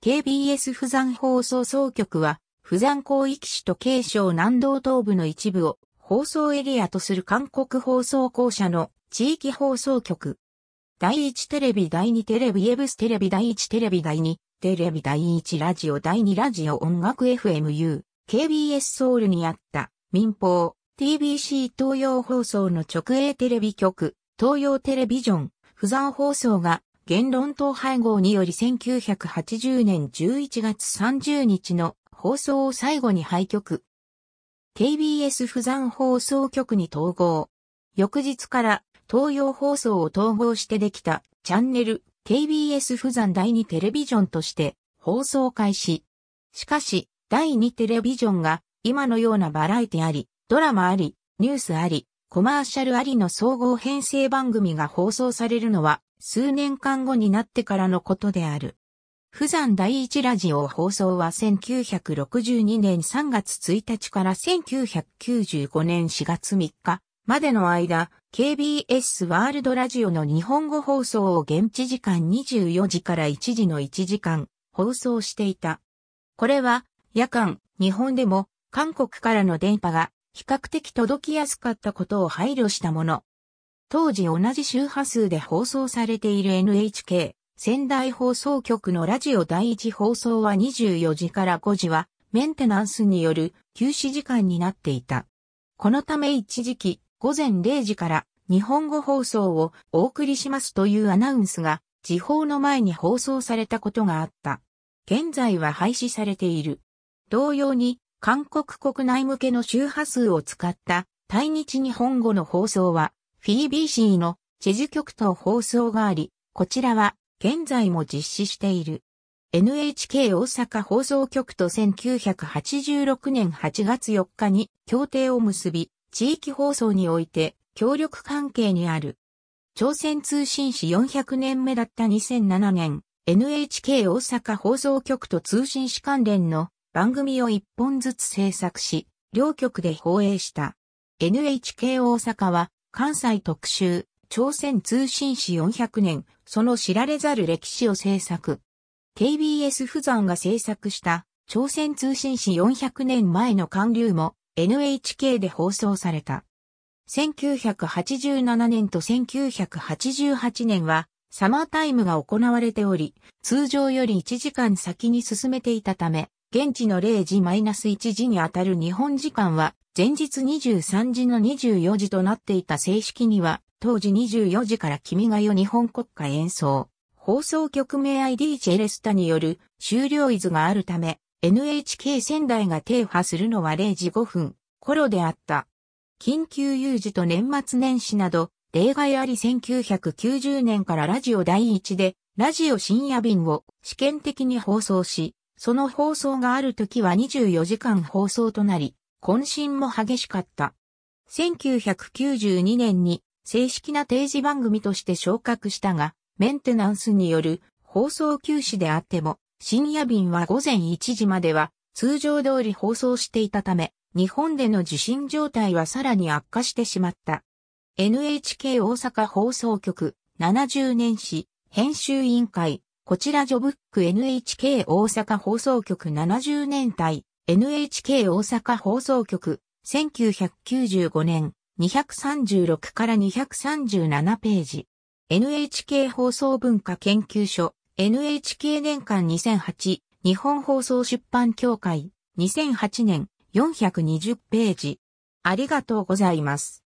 KBS 釜山放送総局は、釜山広域市と慶省南道東部の一部を放送エリアとする韓国放送公社の地域放送局。第1テレビ第2テレビエブステレビ第1テレビ第2テレビ第1ラジオ第2ラジオ音楽 FMU KBS ソウルにあった民放 TBC 東洋放送の直営テレビ局東洋テレビジョン釜山放送が言論党配合により1980年11月30日の放送を最後に廃局。KBS 不山放送局に統合。翌日から東洋放送を統合してできたチャンネル KBS 不山第2テレビジョンとして放送開始。しかし、第2テレビジョンが今のようなバラエティあり、ドラマあり、ニュースあり、コマーシャルありの総合編成番組が放送されるのは数年間後になってからのことである。富山第一ラジオ放送は1962年3月1日から1995年4月3日までの間、KBS ワールドラジオの日本語放送を現地時間24時から1時の1時間放送していた。これは夜間、日本でも韓国からの電波が比較的届きやすかったことを配慮したもの当時同じ周波数で放送されている NHK、仙台放送局のラジオ第一放送は24時から5時はメンテナンスによる休止時間になっていた。このため一時期午前0時から日本語放送をお送りしますというアナウンスが時報の前に放送されたことがあった。現在は廃止されている。同様に韓国国内向けの周波数を使った対日日本語の放送はフィービーシーのチェジュ局と放送があり、こちらは現在も実施している。NHK 大阪放送局と1986年8月4日に協定を結び、地域放送において協力関係にある。朝鮮通信史400年目だった2007年、NHK 大阪放送局と通信史関連の番組を一本ずつ制作し、両局で放映した。NHK 大阪は関西特集、朝鮮通信史400年、その知られざる歴史を制作。KBS 富山が制作した朝鮮通信史400年前の韓流も NHK で放送された。1987年と1988年はサマータイムが行われており、通常より1時間先に進めていたため、現地の0時 -1 時にあたる日本時間は、前日23時の24時となっていた正式には、当時24時から君が代日本国歌演奏。放送局名 ID チェレスタによる終了イズがあるため、NHK 仙台が停波するのは0時5分頃であった。緊急有事と年末年始など、例外あり1990年からラジオ第一で、ラジオ深夜便を試験的に放送し、その放送がある時は24時間放送となり、渾身も激しかった。1992年に正式な定時番組として昇格したが、メンテナンスによる放送休止であっても、深夜便は午前1時までは通常通り放送していたため、日本での地震状態はさらに悪化してしまった。NHK 大阪放送局70年史編集委員会こちらジョブック NHK 大阪放送局70年代 NHK 大阪放送局1995年236から237ページ NHK 放送文化研究所 NHK 年間2008日本放送出版協会2008年420ページありがとうございます。